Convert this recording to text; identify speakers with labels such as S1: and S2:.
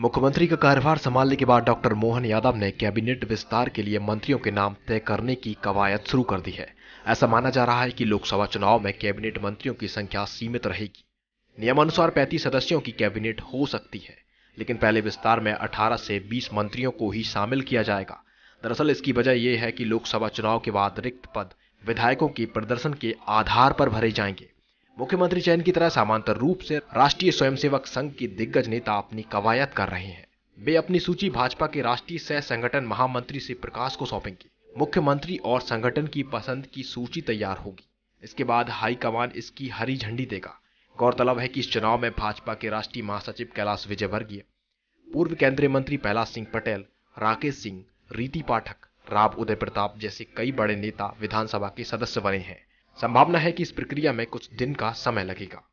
S1: मुख्यमंत्री का कार्यभार संभालने के बाद डॉक्टर मोहन यादव ने कैबिनेट विस्तार के लिए मंत्रियों के नाम तय करने की कवायद शुरू कर दी है ऐसा माना जा रहा है कि लोकसभा चुनाव में कैबिनेट मंत्रियों की संख्या सीमित रहेगी नियमानुसार पैंतीस सदस्यों की कैबिनेट हो सकती है लेकिन पहले विस्तार में 18 से 20 मंत्रियों को ही शामिल किया जाएगा दरअसल इसकी वजह यह है कि लोकसभा चुनाव के बाद रिक्त पद विधायकों के प्रदर्शन के आधार पर भरे जाएंगे मुख्यमंत्री चयन की तरह समांतर रूप से राष्ट्रीय स्वयंसेवक संघ के दिग्गज नेता अपनी कवायद कर रहे हैं वे अपनी सूची भाजपा के राष्ट्रीय सह संगठन महामंत्री श्री प्रकाश को सौंपेंगे मुख्यमंत्री और संगठन की पसंद की सूची तैयार होगी इसके बाद हाईकमान इसकी हरी झंडी देगा गौरतलब है कि इस चुनाव में भाजपा के राष्ट्रीय महासचिव कैलाश विजयवर्गीय पूर्व केंद्रीय मंत्री प्रहलाद सिंह पटेल राकेश सिंह रीति पाठक राब उदय प्रताप जैसे कई बड़े नेता विधानसभा के सदस्य बने हैं संभावना है कि इस प्रक्रिया में कुछ दिन का समय लगेगा